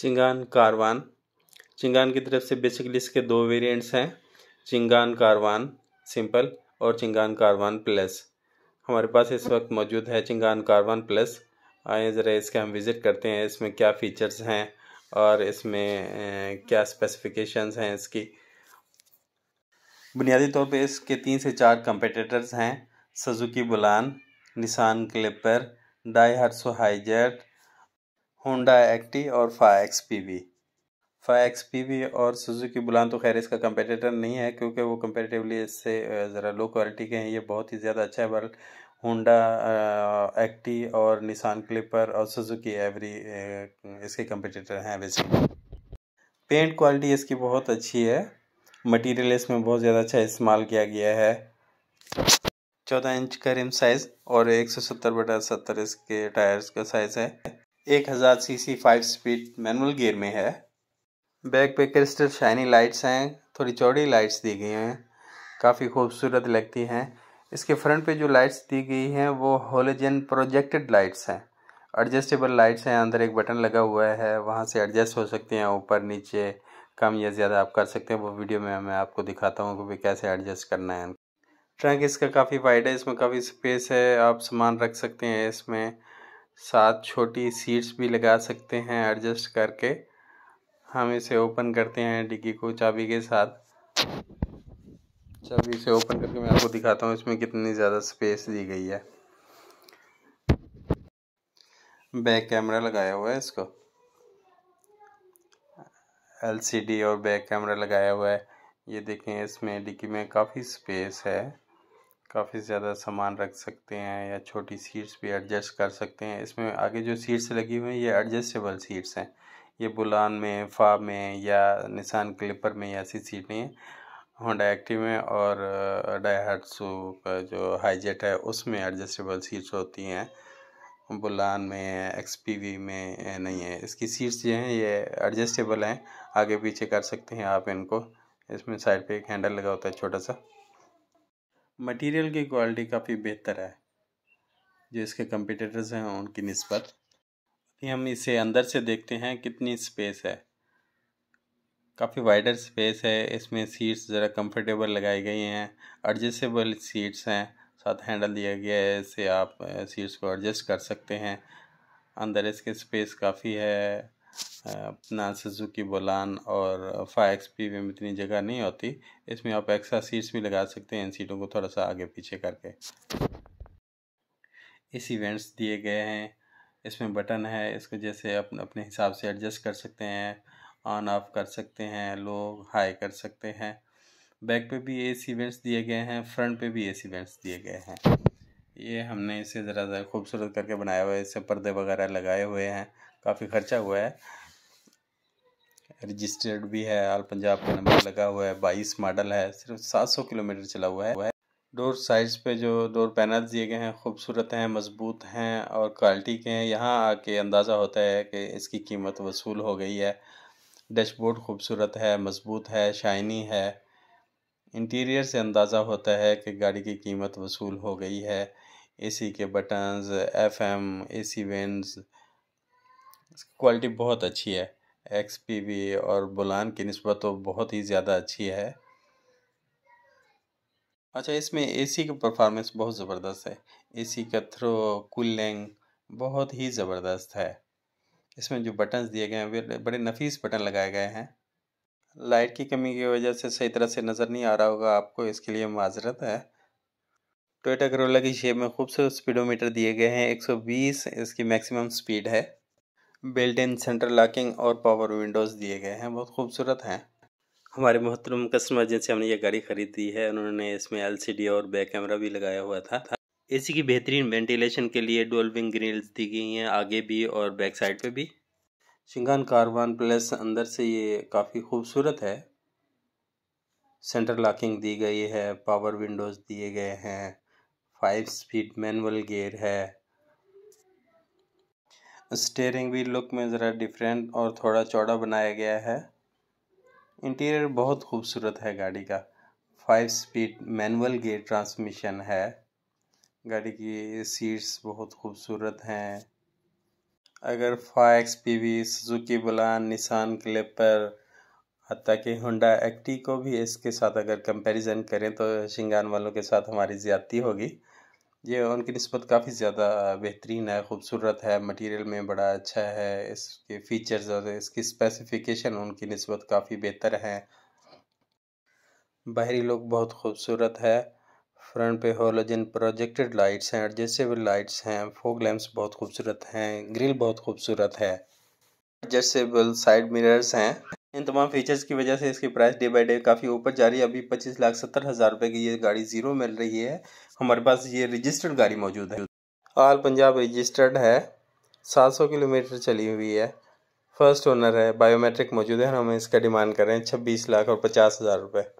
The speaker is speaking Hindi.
चिंगान कारवान चिंगान की तरफ से बेसिकली इसके दो वेरिएंट्स हैं चिंगान कारवान सिंपल और चिंगान कारवान प्लस हमारे पास इस वक्त मौजूद है चिंगान कारवान प्लस आए ज़रा इसका हम विज़िट करते हैं इसमें क्या फ़ीचर्स हैं और इसमें क्या स्पेसिफिकेशंस हैं इसकी बुनियादी तौर पे इसके तीन से चार कंपटीटर्स हैं Suzuki बुलान Nissan clipper die हर्सो Hijet Honda Acty और फा एक्स पी वी फा एक्स पी वी और सुजुकी बुलान तो खैर इसका कंपेटेटर नहीं है क्योंकि वो कंपेटिवली इससे ज़रा लो क्वालिटी के हैं ये बहुत ही ज़्यादा अच्छा है बल होंडा एक्टी और निसान क्लिपर और सुजुकी एवरी इसके कंपेटेटर हैं वैसे पेंट क्वालिटी इसकी बहुत अच्छी है मटीरियल इसमें बहुत ज़्यादा अच्छा इस्तेमाल किया गया है चौदह इंच का रिम साइज़ और एक सौ सत्तर बटा सत्तर इसके टायर्स का साइज़ है एक हज़ार C C five speed manual gear में है बैक पे क्रिस्टल शाइनी लाइट्स हैं थोड़ी चौड़ी लाइट्स दी गई हैं काफ़ी खूबसूरत लगती हैं इसके फ्रंट पे जो लाइट्स दी गई हैं वो होलोजन प्रोजेक्टेड लाइट्स हैं एडजस्टेबल लाइट्स हैं अंदर एक बटन लगा हुआ है वहाँ से एडजस्ट हो सकती हैं ऊपर नीचे कम या ज़्यादा आप कर सकते हैं वो वीडियो में मैं आपको दिखाता हूँ कि कैसे एडजस्ट करना है ट्रंक इसका काफ़ी वाइड है इसमें काफ़ी स्पेस है आप सामान रख सकते हैं इसमें साथ छोटी सीट्स भी लगा सकते हैं एडजस्ट करके हम इसे ओपन करते हैं डिग्गी को चाबी के साथ चाबी इसे ओपन करके मैं आपको दिखाता हूँ इसमें कितनी ज़्यादा स्पेस दी गई है बैक कैमरा लगाया हुआ है इसको एलसीडी और बैक कैमरा लगाया हुआ है ये देखें इसमें डिग्गी में काफ़ी स्पेस है काफ़ी ज़्यादा सामान रख सकते हैं या छोटी सीट्स भी एडजस्ट कर सकते हैं इसमें आगे जो सीट्स लगी हुई हैं ये एडजस्टेबल सीट्स हैं ये बुलान में फा में या निशान क्लिपर में ऐसी सीटें हैं होंडा एक्टिव में और डायहाटसू का जो हाईजेट है उसमें एडजस्टेबल सीट्स होती हैं बुलान में एक्सपीवी में नहीं है इसकी सीट्स जो हैं ये एडजस्टेबल हैं आगे पीछे कर सकते हैं आप इनको इसमें साइड पे एक हैंडल लगा होता है छोटा सा मटेरियल की क्वालिटी काफ़ी बेहतर है जो इसके कंप्यूटर्स हैं उनकी नस्बत हम इसे अंदर से देखते हैं कितनी स्पेस है काफ़ी वाइडर स्पेस है इसमें सीट्स ज़रा कंफर्टेबल लगाई गई हैं एडजस्टेबल सीट्स हैं साथ हैंडल दिया गया है इससे आप सीट्स को एडजस्ट कर सकते हैं अंदर इसके स्पेस काफ़ी है अपना सुजुकी बोलान और फाइव एक्स पी में इतनी जगह नहीं होती इसमें आप एक्स्ट्रा सीट्स भी लगा सकते हैं इन सीटों को थोड़ा सा आगे पीछे करके इस इवेंट्स दिए गए हैं इसमें बटन है इसको जैसे अपने अपने हिसाब से एडजस्ट कर सकते हैं ऑन ऑफ कर सकते हैं लो हाई कर सकते हैं बैक पे भी सी वेंट्स दिए गए हैं फ्रंट पे भी ए सी वेंट्स दिए गए हैं ये हमने इसे ज़रा ज़रा खूबसूरत करके बनाया हुआ है इससे पर्दे वगैरह लगाए हुए हैं काफ़ी खर्चा हुआ है रजिस्टर्ड भी है आल पंजाब का नंबर लगा हुआ है बाईस मॉडल है सिर्फ सात सौ किलोमीटर चला हुआ है डोर साइड्स पे जो डोर पैनल दिए गए हैं खूबसूरत हैं मजबूत हैं और क्वालिटी के हैं यहाँ आके अंदाज़ा होता है कि इसकी कीमत वसूल हो गई है डैशबोर्ड खूबसूरत है मजबूत है शाइनी है इंटीरियर से अंदाज़ा होता है कि गाड़ी की कीमत वसूल हो गई है एसी के buttons FM AC vents quality बहुत अच्छी है एक्स पी वी और बुलान की नस्बत तो बहुत ही ज़्यादा अच्छी है अच्छा इसमें एसी की परफॉर्मेंस बहुत ज़बरदस्त है एसी का थ्रो कूलिंग बहुत ही ज़बरदस्त है इसमें जो बटन्स दिए गए हैं वे बड़े नफीस बटन लगाए गए हैं लाइट की कमी की वजह से सही तरह से नज़र नहीं आ रहा होगा आपको इसके लिए माजरत है टोयोटा करोला की शेप में खूबसूरत स्पीडोमीटर दिए गए हैं 120 इसकी मैक्सिमम स्पीड है बिल्ट इन सेंटर लॉकिंग और पावर विंडोज़ दिए गए हैं बहुत खूबसूरत हैं हमारे मोहतरम कस्टमर जिनसे हमने ये गाड़ी खरीदी है उन्होंने इसमें एलसीडी और बैक कैमरा भी लगाया हुआ था सी की बेहतरीन वेंटिलेशन के लिए डुअल विंग ग्रिल्स दी गई हैं आगे भी और बैक साइड पे भी शिंगान कारवान प्लस अंदर से ये काफ़ी खूबसूरत है सेंटर लॉकिंग दी गई है पावर विंडोज़ दिए गए हैं फाइव स्पीड मैनुअल गेयर है स्टेयरिंग भी लुक में ज़रा डिफरेंट और थोड़ा चौड़ा बनाया गया है इंटीरियर बहुत खूबसूरत है गाड़ी का five speed manual gear transmission है गाड़ी की सीट्स बहुत खूबसूरत हैं अगर फाइक्स पी वी सुजुकी बुलान निशान क्लिपर हती कि होंडा एक्टी को भी इसके साथ अगर कंपैरिजन करें तो शिंगान वालों के साथ हमारी ज़्यादती होगी ये उनकी नस्बत काफ़ी ज़्यादा बेहतरीन है ख़ूबसूरत है मटेरियल में बड़ा अच्छा है इसके फीचर्स और इसकी स्पेसिफिकेशन उनकी नस्बत काफ़ी बेहतर है बाहरी लुक बहुत खूबसूरत है फ्रंट पे होलोजन प्रोजेक्टेड लाइट्स हैं एडजस्टेबल लाइट्स हैं फोक लैम्प्स बहुत खूबसूरत हैं ग्रिल बहुत खूबसूरत है एडजस्टेबल साइड मिरर्स हैं इन तमाम फीचर्स की वजह से इसकी प्राइस डे बाई डे काफ़ी ऊपर जा रही है अभी पच्चीस लाख सत्तर हज़ार रुपये की ये गाड़ी ज़ीरो मिल रही है हमारे पास ये रजिस्टर्ड गाड़ी मौजूद है आल पंजाब रजिस्टर्ड है सात सौ किलोमीटर चली हुई है फर्स्ट ओनर है बायोमेट्रिक मौजूद है हम इसका डिमांड कर रहे हैं छब्बीस लाख और पचास हज़ार रुपये